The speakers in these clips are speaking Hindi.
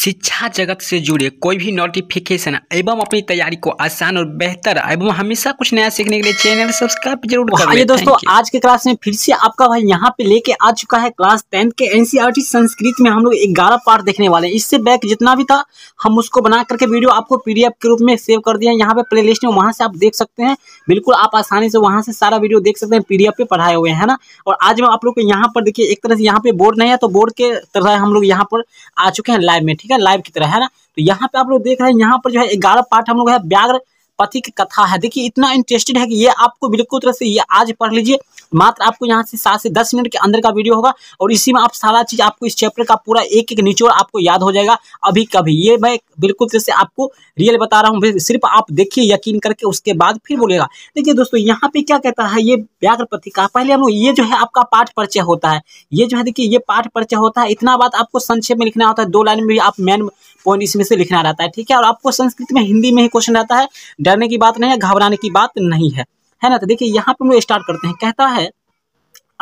शिक्षा जगत से जुड़े कोई भी नोटिफिकेशन एवं अपनी तैयारी को आसान और बेहतर एवं हमेशा कुछ नया सीखने के लिए चैनल सब्सक्राइब जरूर तो करिए दोस्तों आज के क्लास में फिर से आपका भाई यहाँ पे लेके आ चुका है क्लास टेंथ के एनसीईआरटी e संस्कृत में हम लोग ग्यारह पार्ट देखने वाले हैं इससे बैक जितना भी था हम उसको बना करके वीडियो आपको पीडीएफ के रूप में सेव कर दिया यहाँ पे प्ले लिस्ट में वहाँ से आप देख सकते हैं बिल्कुल आप आसानी से वहाँ से सारा वीडियो देख सकते हैं पीडीएफ पे पढ़ाए हुए हैं ना और आज मैं आप लोग को यहाँ पर देखिए एक तरह से यहाँ पे बोर्ड नहीं है तो बोर्ड के तरह हम लोग यहाँ पर आ चुके हैं लाइव में ठीक ठीक है लाइव की तरह है ना तो यहाँ पे आप लोग देख रहे हैं यहाँ पर जो है ग्यारह पार्ट हम लोग है व्याघ्र पति की कथा है देखिए इतना इंटरेस्टेड है कि ये आपको बिल्कुल तरह से ये आज पढ़ लीजिए मात्र आपको यहाँ से सात से दस मिनट के अंदर का वीडियो होगा और इसी में आप सारा चीज़ आपको इस चैप्टर का पूरा एक एक निचोड़ आपको याद हो जाएगा अभी कभी ये मैं बिल्कुल तरह से आपको रियल बता रहा हूँ सिर्फ आप देखिए यकीन करके उसके बाद फिर बोलेगा देखिए दोस्तों यहाँ पे क्या कहता है ये व्याघ्र पति का पहले हम लोग ये जो है आपका पाठ परिचय होता है ये जो है देखिए ये पाठ परिचय होता है इतना बात आपको संक्षेप में लिखना होता है दो लाइन में भी आप मेन पॉइंट इसमें से लिखना रहता है ठीक है और आपको संस्कृत में हिंदी में ही क्वेश्चन रहता है डरने की बात नहीं है घबराने की बात नहीं है है ना तो देखिए यहाँ पर हम स्टार्ट करते हैं कहता है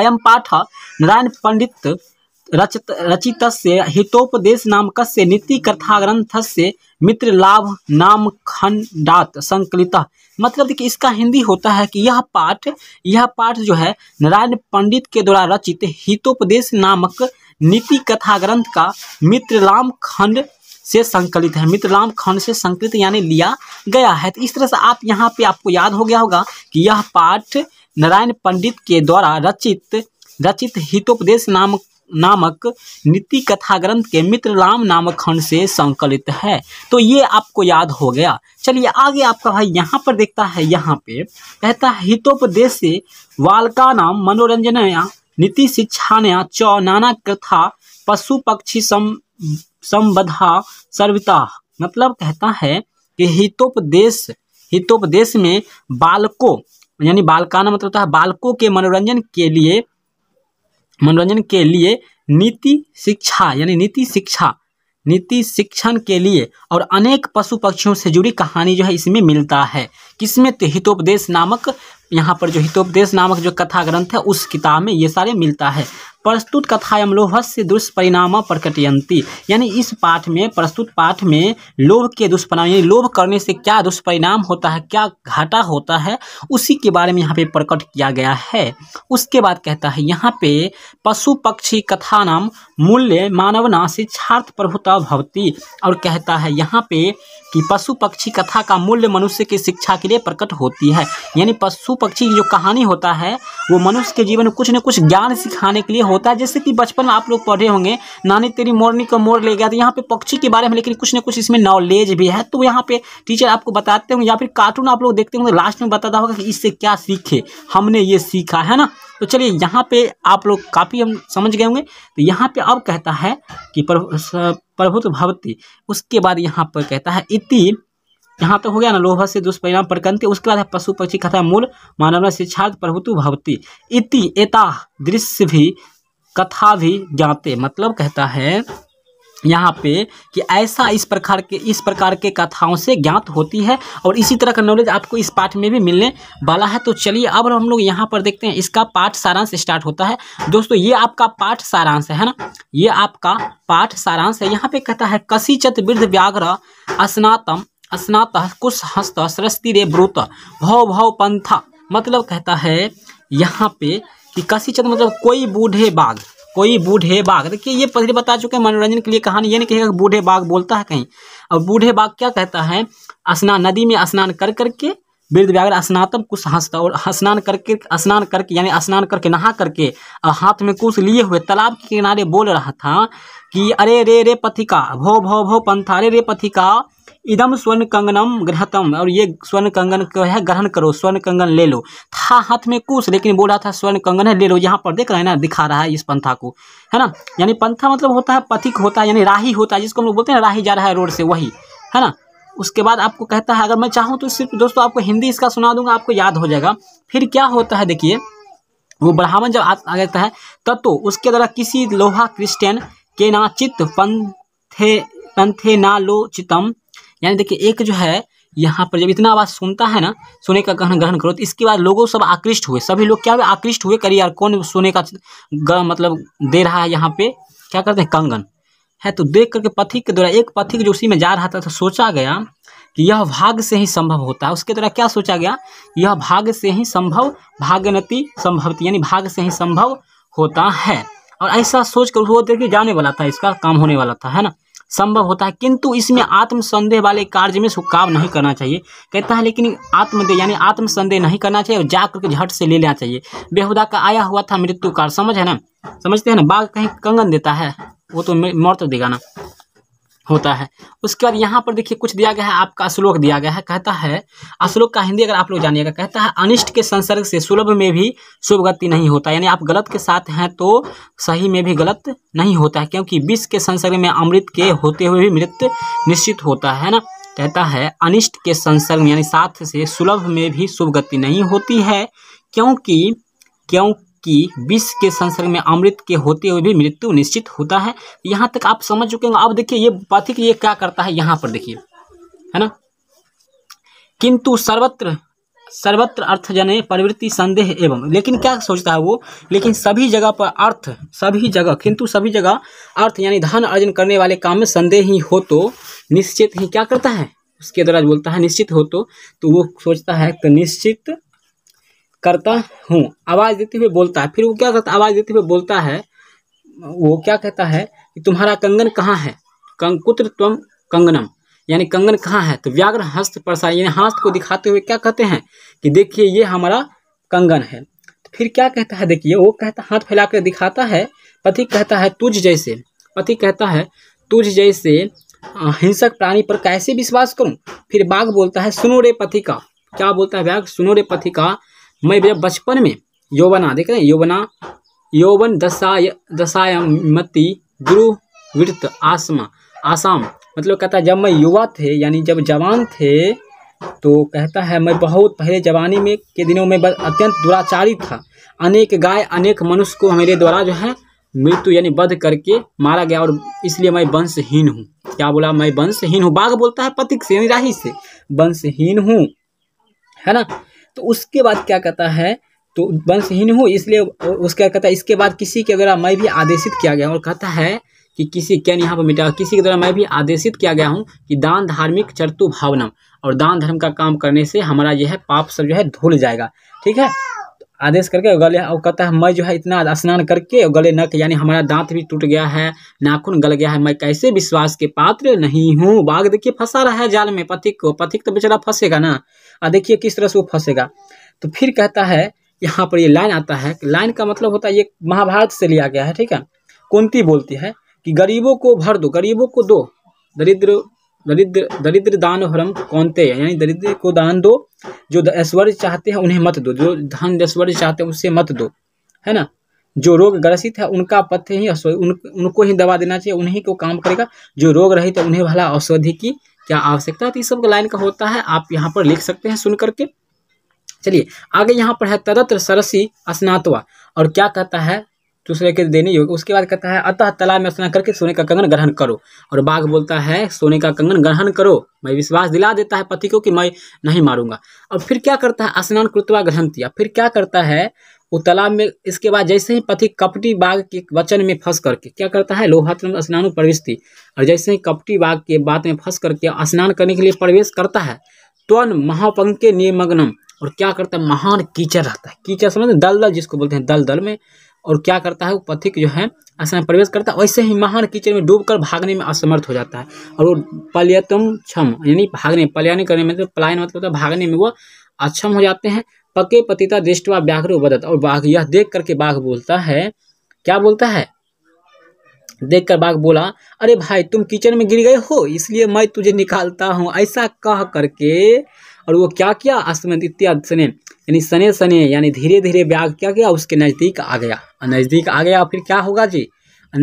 अयम पाठ नारायण पंडित रचित रचित से हितोपदेश नामक से नीति कथा ग्रंथ से मित्र लाभ नाम खंडात संकलित मतलब देखिए इसका हिंदी होता है कि यह पाठ यह पाठ जो है नारायण पंडित के द्वारा रचित हितोपदेश नामक नीति कथा ग्रंथ का मित्र लाम खंड से संकलित है मित्रलाम खंड से संकलित यानी लिया गया है तो इस तरह से आप यहाँ पे आपको याद हो गया होगा कि यह पाठ नारायण पंडित के द्वारा रचित रचित हितोपदेश नाम नामक नीति कथा ग्रंथ के मित्र राम नामक खंड से संकलित है तो ये आपको याद हो गया चलिए आगे आपका भाई यहाँ पर देखता है यहाँ पे कहता है हितोपदेश से वालका नाम मनोरंजन नीति नया च नाना कथा पशु पक्षी सम संबद्धा सर्विता मतलब कहता है कि हितोपदेश हितोपदेश में बालकों यानी बालकाना मतलब होता है बालकों के मनोरंजन के लिए मनोरंजन के लिए नीति शिक्षा यानी नीति शिक्षा नीति शिक्षण के लिए और अनेक पशु पक्षियों से जुड़ी कहानी जो है इसमें मिलता है किसमें तो हितोपदेश नामक यहाँ पर जो हितोपदेश नामक जो कथा ग्रंथ है उस किताब में ये सारे मिलता है प्रस्तुत कथाएं से दुष्परिणाम प्रकटयंती यानी इस पाठ में प्रस्तुत पाठ में लोभ के दुष्परिणाम यानी लोभ करने से क्या दुष्परिणाम होता है क्या घाटा होता है उसी के बारे में यहाँ पे प्रकट किया गया है उसके बाद कहता है यहाँ पे पशु पक्षी कथा नाम मूल्य मानवना शिक्षार्थ प्रभुता भवती और कहता है यहाँ पे कि पशु पक्षी कथा का मूल्य मनुष्य की शिक्षा के लिए प्रकट होती है यानी पशु पक्षी की जो कहानी होता है वो मनुष्य के जीवन में कुछ न कुछ ज्ञान सिखाने के लिए होता है जैसे कि बचपन में आप लोग पढ़े होंगे नानी तेरी मोरनी का मोर ले गया तो यहाँ पे पक्षी के बारे में लेकिन कुछ ना कुछ इसमें नॉलेज भी है तो यहाँ पे टीचर आपको बताते होंगे या फिर कार्टून आप लोग देखते होंगे लास्ट तो में बताता होगा कि इससे क्या सीखे हमने ये सीखा है ना तो चलिए यहाँ पे आप लोग काफ़ी हम समझ गए होंगे तो यहाँ पे अब कहता है कि प्रभुत्व भवती उसके बाद यहाँ पर कहता है इति यहाँ तो हो गया ना लोभ से दुष्परिणाम प्रकंति उसके बाद है पशु पक्षी कथा मूल मानव शिक्षार्थ प्रभुत्व भवती इति एता दृश्य भी कथा भी ज्ञाते मतलब कहता है यहाँ पे कि ऐसा इस प्रकार के इस प्रकार के कथाओं से ज्ञात होती है और इसी तरह का नॉलेज आपको इस पाठ में भी मिलने वाला है तो चलिए अब हम लोग यहाँ पर देखते हैं इसका पाठ सारांश स्टार्ट होता है दोस्तों ये आपका पाठ सारांश है ना ये आपका पाठ सारांश है यहाँ पे कहता है कसिचत वृद्ध व्याघ्र स्नातम स्नात कुश हस्त सरस्ती रे ब्रूत भव भव पंथा मतलब कहता है यहाँ पे कि कसी चंद्र मतलब कोई बूढ़े बाघ कोई बूढ़े बाघ देखिए ये पहले बता चुके हैं मनोरंजन के लिए कहानी ये नहीं कहेगा बूढ़े बाघ बोलता है कहीं और बूढ़े बाघ क्या कहता है स्नान नदी में स्नान कर करके वृद्ध व्याघ्र स्नातम कुछ हंसता और स्नान करके स्नान करके यानी स्नान करके नहा करके और हाथ में कुछ लिए हुए तालाब के किनारे बोल रहा था कि अरे रे रे पथिका भो भो भो पंथा रे रे पथिका इदम स्वर्ण कंगनम ग्रहतम और ये स्वर्ण कंगन का है ग्रहण करो स्वर्ण कंगन ले लो था हाथ में कुश लेकिन बोल रहा था स्वर्ण कंगन है ले लो यहाँ पर देख रहे हैं ना दिखा रहा है इस पंथा को है ना यानी पंथा मतलब होता है पथिक होता है यानी राही होता है जिसको हम लोग बोलते हैं राही जा रहा है रोड से वही है ना उसके बाद आपको कहता है अगर मैं चाहूँ तो सिर्फ दोस्तों आपको हिंदी इसका सुना दूंगा आपको याद हो जाएगा फिर क्या होता है देखिए वो ब्राह्मण जब आ जाता है तब तो उसके द्वारा किसी लोहा क्रिस्टियन के नाचित पंथे पंथे नालोचितम यानी देखिए एक जो है यहाँ पर जब इतना आवाज़ सुनता है ना सोने का गहन ग्रहण करो तो इसके बाद लोगों सब आकृष्ट हुए सभी लोग क्या हुए आकृष्ट हुए करिए यार कौन सोने का गर, मतलब दे रहा है यहाँ पे क्या करते हैं कंगन है तो देख करके पथिक के द्वारा एक पथिक जो उसी में जा रहा था तो सोचा गया कि यह भाग से ही संभव होता है उसके द्वारा क्या सोचा गया यह भाग्य से ही संभव भाग्यनति संभव यानी भाग्य से ही संभव होता है और ऐसा सोच कर वो देखिए जाने वाला था इसका काम होने वाला था है ना संभव होता है किंतु इसमें आत्मसंदेह वाले कार्य में सुकाव नहीं करना चाहिए कहता है लेकिन आत्मदेह यानी आत्मसंदेह नहीं करना चाहिए और जा करके झट से ले लेना चाहिए बेहुदा का आया हुआ था मृत्यु काल समझ है ना समझते हैं ना बाघ कहीं कंगन देता है वो तो मौत देगा ना होता है उसके बाद यहाँ पर देखिए कुछ दिया गया है आपका श्लोक दिया गया है कहता है श्लोक का हिंदी अगर आप लोग जानिएगा कहता है अनिष्ट के संसर्ग से सुलभ में भी शुभ गति नहीं होता यानी आप गलत के साथ हैं तो सही में भी गलत नहीं होता है क्योंकि विष के संसर्ग में अमृत के होते हुए भी मृत निश्चित होता है ना कहता है अनिष्ट के संसर्ग यानी साथ से सुलभ में भी शुभ गति नहीं होती है क्योंकि क्यों कि विष के संसर्ग में अमृत के होते हुए भी मृत्यु निश्चित होता है यहाँ तक आप समझ चुके होंगे अब देखिए ये पाथिक ये क्या करता है यहाँ पर देखिए है ना किंतु सर्वत्र सर्वत्र अर्थ जने प्रवृत्ति संदेह एवं लेकिन क्या सोचता है वो लेकिन सभी जगह पर अर्थ सभी जगह किंतु सभी जगह अर्थ यानी धन अर्जन करने वाले काम में संदेह ही हो तो निश्चित ही क्या करता है उसके द्वारा बोलता है निश्चित हो तो, तो वो सोचता है तो निश्चित करता हूँ आवाज़ देते हुए बोलता है फिर वो क्या करता आवाज़ देते हुए बोलता है वो क्या कहता है कि तुम्हारा कंगन कहाँ है कंकुत्र तम कंगनम यानी कंगन कहाँ है तो व्याघ्र हस्त परसा यानी हस्त को दिखाते हुए क्या कहते हैं कि देखिए ये हमारा कंगन है तो फिर क्या कहता है देखिए वो कहता हाथ फैला कर दिखाता है पति कहता है तुझ जैसे पति कहता है तुझ जैसे हिंसक प्राणी पर कैसे विश्वास करूं फिर बाघ बोलता है सुनो रे पथिका क्या बोलता है व्याघ सुनो रे पथिका मैं जब बचपन में यौवना देख रहे हैं यौवना यौवन दशाय दशायमति गुरु वृत्त आसमा आसाम मतलब कहता है जब मैं युवा थे यानी जब जवान थे तो कहता है मैं बहुत पहले जवानी में के दिनों में अत्यंत दुराचारी था अनेक गाय अनेक मनुष्य को मेरे द्वारा जो है मृत्यु यानी बध करके मारा गया और इसलिए मैं वंशहीन हूँ क्या बोला मैं वंशहीन हूँ बाघ बोलता है पतिक से यानी राही से वंशहीन हूँ है ना तो उसके बाद क्या कहता है तो वंशहीन हूँ इसलिए उसका कहता है इसके बाद किसी के द्वारा मैं भी आदेशित किया गया और कहता है कि किसी कैन यहाँ पर मिटा किसी के द्वारा मैं भी आदेशित किया गया हूँ कि दान धार्मिक चरतु भावना और दान धर्म का काम करने से हमारा यह पाप सब जो है धुल जाएगा ठीक है आदेश करके गले और कहता है मैं जो है इतना स्नान करके गले नक यानी हमारा दांत भी टूट गया है नाखून गल गया है मैं कैसे विश्वास के पात्र नहीं हूँ बाघ देखिए फंसा रहा है जाल में पथिक को पथिक तो बेचारा फंसेगा ना और देखिए किस तरह से वो फंसेगा तो फिर कहता है यहाँ पर ये लाइन आता है लाइन का मतलब होता है ये महाभारत से लिया गया है ठीक है कुंती बोलती है कि गरीबों को भर दो गरीबों को दो दरिद्र दरिद्र दरिद्र दान हरम कौनते हैं यानी दरिद्र को दान दो जो ऐश्वर्य चाहते हैं उन्हें मत दो जो धन ऐश्वर्य चाहते हैं उससे मत दो है ना जो रोग ग्रसित है उनका पथ्य ही उन, उनको ही दवा देना चाहिए उन्हीं को काम करेगा जो रोग रहित है उन्हें भला औषधि की क्या आवश्यकता है तो सब लाइन का होता है आप यहाँ पर लिख सकते हैं सुन करके चलिए आगे यहाँ पर है तदत्र सरसी स्नातवा और क्या कहता है दूसरे के देनी होगी उसके बाद कहता है अतः तालाब में स्नान करके सोने का कंगन ग्रहण करो और बाघ बोलता है सोने का कंगन ग्रहण करो मैं विश्वास दिला देता है पति को कि मैं नहीं मारूंगा अब फिर क्या करता है स्नान कृतवा ग्रहण किया फिर क्या करता है वो तालाब में इसके बाद जैसे ही पति कपटी बाघ के वचन में फंस करके क्या करता है स्नान प्रवेश थी और जैसे ही कपटी बाघ के बात में फंस करके स्नान करने के लिए प्रवेश करता है त्वन महापंके नियमग्नम और क्या करता है महान कीचड़ रहता है कीचड़ समझते दलदल जिसको बोलते हैं दलदल में और क्या करता है वो पथिक जो है असम में प्रवेश करता है वैसे ही महान कीचड़ में डूबकर भागने में असमर्थ हो जाता है और वो पलियतम क्षम यानी भागने पलायन करने में तो पलायन मतलब होता है भागने में वो अक्षम हो जाते हैं पके पतिता दृष्टवा व्याघ्र बदत और बाघ यह देख करके बाघ बोलता है क्या बोलता है देख कर बाघ बोला अरे भाई तुम किचन में गिर गए हो इसलिए मैं तुझे निकालता हूँ ऐसा कह करके और वो क्या किया अश्वमेध इत्यादि ने यानी सने सने यानी धीरे धीरे ब्याग क्या गया उसके नज़दीक आ गया नज़दीक आ गया फिर क्या होगा जी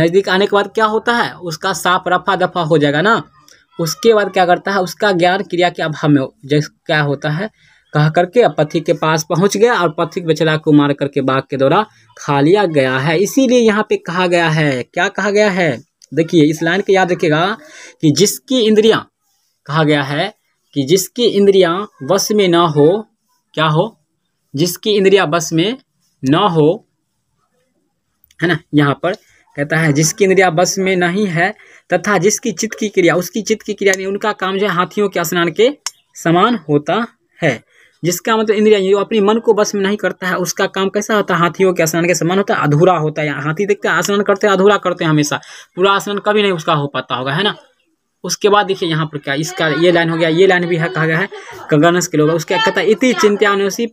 नज़दीक आने के बाद क्या होता है उसका साफ रफा दफा हो जाएगा ना उसके बाद क्या करता है उसका ज्ञान क्रिया के अभाव में जैस क्या होता है कह करके पथिक के पास पहुंच गया और पथिक बेचरा को मार करके बाघ के द्वारा खा लिया गया है इसीलिए यहाँ पे कहा गया है क्या कहा गया है देखिए इस लाइन के याद रखिएगा कि जिसकी इंद्रियां कहा गया है कि जिसकी इंद्रियां वश में ना हो क्या हो जिसकी इंद्रिया बस में न हो है ना यहाँ पर कहता है जिसकी इंद्रिया बस में नहीं है तथा जिसकी चित्त की क्रिया उसकी चित्त की क्रिया नहीं उनका काम जो है हाथियों के स्नान के समान होता है जिसका मतलब इंद्रिया जो अपने मन को बस में नहीं करता है उसका काम कैसा होता है हाथियों के स्नान के समान होता है अधूरा होता है हाथी देखते हैं स्नान करते हैं अधूरा करते हैं हमेशा पूरा स्नान कभी नहीं उसका हो पाता होगा है ना उसके बाद देखिए यहाँ पर क्या इसका ये लाइन हो गया ये लाइन भी है कहा गया है गगनस के लोग उसके कहता इति चिंत्यानुषी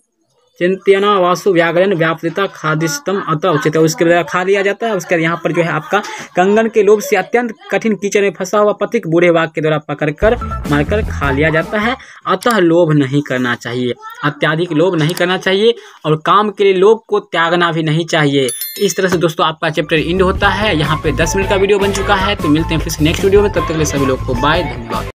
चिंतना वासु व्याकरण व्यापृता खादिस्तम अतः उचित है उसके द्वारा खा लिया जाता है उसके यहाँ पर जो है आपका कंगन के लोभ से अत्यंत कठिन कीचड़ में फंसा हुआ पथिक बूढ़े वाघ के द्वारा पकड़कर मारकर खा लिया जाता है अतः लोभ नहीं करना चाहिए अत्याधिक लोभ नहीं करना चाहिए और काम के लिए लोभ को त्यागना भी नहीं चाहिए इस तरह से दोस्तों आपका चैप्टर इंड होता है यहाँ पे दस मिनट का वीडियो बन चुका है तो मिलते हैं फिर नेक्स्ट वीडियो में तब तक के लिए सभी लोग को बाय धन्यवाद